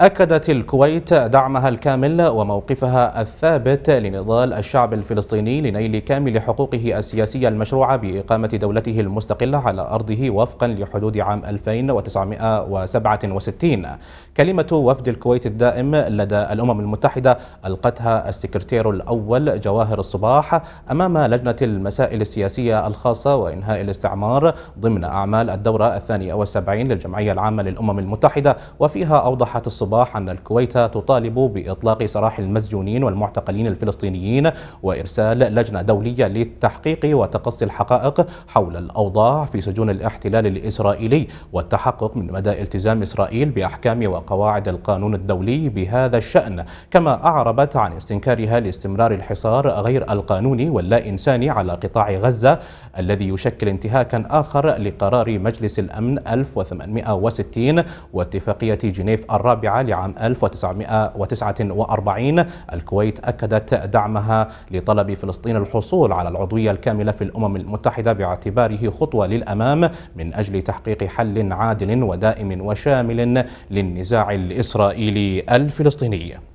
أكدت الكويت دعمها الكامل وموقفها الثابت لنضال الشعب الفلسطيني لنيل كامل حقوقه السياسية المشروعة بإقامة دولته المستقلة على أرضه وفقا لحدود عام 1967 كلمة وفد الكويت الدائم لدى الأمم المتحدة ألقتها السكرتير الأول جواهر الصباح أمام لجنة المسائل السياسية الخاصة وإنهاء الاستعمار ضمن أعمال الدورة الثانية والسبعين للجمعية العامة للأمم المتحدة وفيها أوضحت الصباح الصباح أن الكويت تطالب بإطلاق سراح المسجونين والمعتقلين الفلسطينيين وإرسال لجنة دولية للتحقيق وتقصي الحقائق حول الأوضاع في سجون الاحتلال الإسرائيلي والتحقق من مدى التزام إسرائيل بأحكام وقواعد القانون الدولي بهذا الشأن كما أعربت عن استنكارها لاستمرار الحصار غير القانوني واللا إنساني على قطاع غزة الذي يشكل انتهاكا آخر لقرار مجلس الأمن 1860 واتفاقية جنيف الرابعة لعام 1949 الكويت أكدت دعمها لطلب فلسطين الحصول على العضوية الكاملة في الأمم المتحدة باعتباره خطوة للأمام من أجل تحقيق حل عادل ودائم وشامل للنزاع الإسرائيلي الفلسطيني